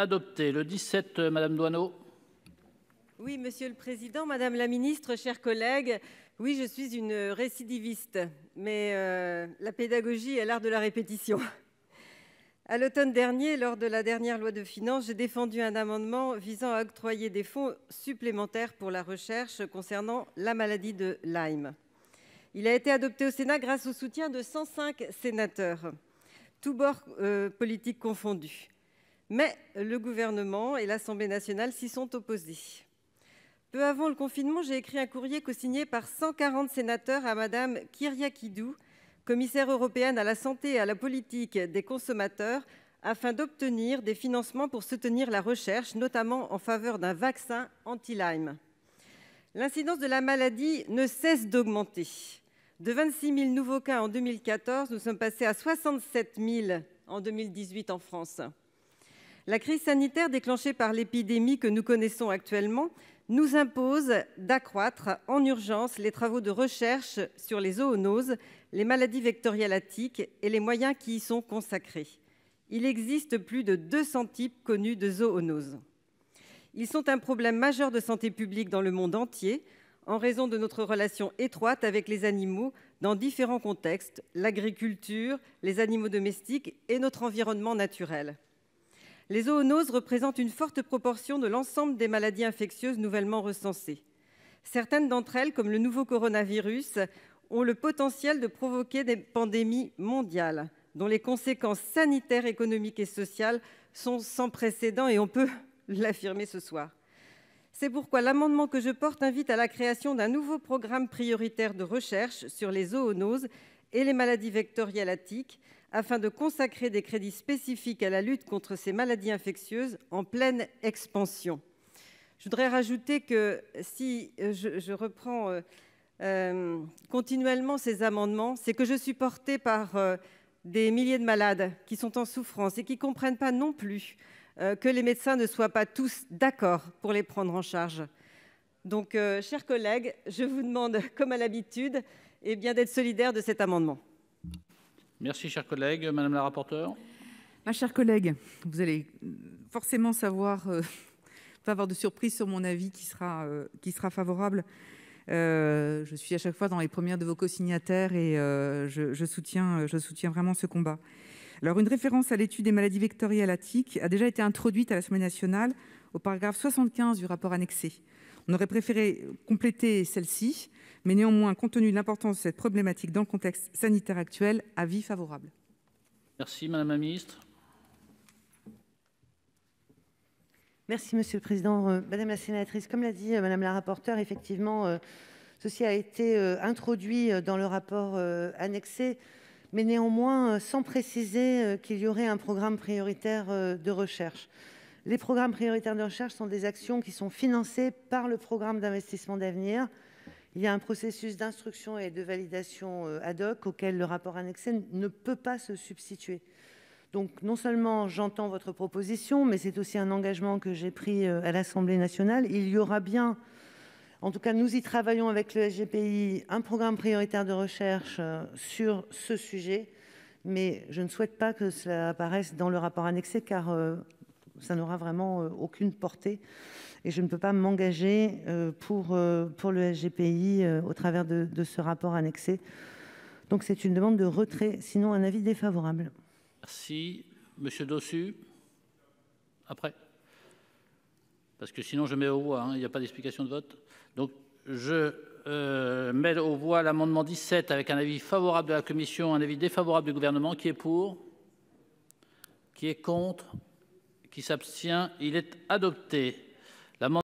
adopté. Le 17, euh, Madame Doineau. Oui, Monsieur le Président, Madame la Ministre, chers collègues, oui, je suis une récidiviste, mais euh, la pédagogie est l'art de la répétition. À l'automne dernier, lors de la dernière loi de finances, j'ai défendu un amendement visant à octroyer des fonds supplémentaires pour la recherche concernant la maladie de Lyme. Il a été adopté au Sénat grâce au soutien de 105 sénateurs, tous bords euh, politiques confondus mais le gouvernement et l'Assemblée nationale s'y sont opposés. Peu avant le confinement, j'ai écrit un courrier co-signé par 140 sénateurs à Madame Kyriakidou, commissaire européenne à la santé et à la politique des consommateurs, afin d'obtenir des financements pour soutenir la recherche, notamment en faveur d'un vaccin anti-Lyme. L'incidence de la maladie ne cesse d'augmenter. De 26 000 nouveaux cas en 2014, nous sommes passés à 67 000 en 2018 en France. La crise sanitaire déclenchée par l'épidémie que nous connaissons actuellement nous impose d'accroître en urgence les travaux de recherche sur les zoonoses, les maladies vectorielles à et les moyens qui y sont consacrés. Il existe plus de 200 types connus de zoonoses. Ils sont un problème majeur de santé publique dans le monde entier en raison de notre relation étroite avec les animaux dans différents contextes, l'agriculture, les animaux domestiques et notre environnement naturel. Les zoonoses représentent une forte proportion de l'ensemble des maladies infectieuses nouvellement recensées. Certaines d'entre elles, comme le nouveau coronavirus, ont le potentiel de provoquer des pandémies mondiales dont les conséquences sanitaires, économiques et sociales sont sans précédent et on peut l'affirmer ce soir. C'est pourquoi l'amendement que je porte invite à la création d'un nouveau programme prioritaire de recherche sur les zoonoses et les maladies vectorielles à afin de consacrer des crédits spécifiques à la lutte contre ces maladies infectieuses en pleine expansion. Je voudrais rajouter que, si euh, je reprends euh, euh, continuellement ces amendements, c'est que je suis portée par des milliers de malades qui sont en souffrance et qui ne comprennent pas non plus que les médecins ne soient pas tous d'accord pour les prendre en charge. Donc, chers collègues, je vous demande, comme à l'habitude, et bien d'être solidaire de cet amendement. Merci, cher collègue. Madame la rapporteure. Ma chère collègue, vous allez forcément savoir, euh, pas avoir de surprise sur mon avis qui sera, euh, qui sera favorable. Euh, je suis à chaque fois dans les premières de vos co-signataires et je, soutiens, je soutiens vraiment ce combat. Alors, une référence à l'étude des maladies vectorielles à tic a déjà été introduite à l'Assemblée nationale au paragraphe 75 du rapport annexé. On aurait préféré compléter celle-ci, mais néanmoins, compte tenu de l'importance de cette problématique dans le contexte sanitaire actuel, avis favorable. Merci Madame la Ministre. Merci Monsieur le Président. Euh, Madame la Sénatrice, comme l'a dit euh, Madame la rapporteure, effectivement, euh, ceci a été introduit dans le rapport annexé, mais néanmoins sans préciser qu'il y aurait un programme prioritaire de recherche. Les programmes prioritaires de recherche sont des actions qui sont financées par le programme d'investissement d'avenir. Il y a Un processus d'instruction et de validation euh, ad hoc auquel le rapport annexé ne peut pas se substituer. Donc Non seulement j'entends votre proposition, mais c'est aussi un engagement que j'ai pris euh, à l'Assemblée nationale Il y aura bien, en tout cas nous y travaillons avec le SGPI un programme prioritaire de recherche euh, sur ce sujet, mais je ne souhaite pas que cela apparaisse dans le rapport annexé, car ça n'aura vraiment euh, aucune portée. Et je ne peux pas m'engager euh, pour, euh, pour le SGPI au travers de, ce rapport annexé. Donc c'est une demande de retrait, sinon un avis défavorable. Merci. Monsieur Dossu, après Parce que sinon je mets au voix, hein, il n'y a pas d'explication de vote. Donc je mets au voix l'amendement 17 avec un avis favorable de la Commission, un avis défavorable du gouvernement. Qui est pour Qui est contre qui s'abstient, il est adopté.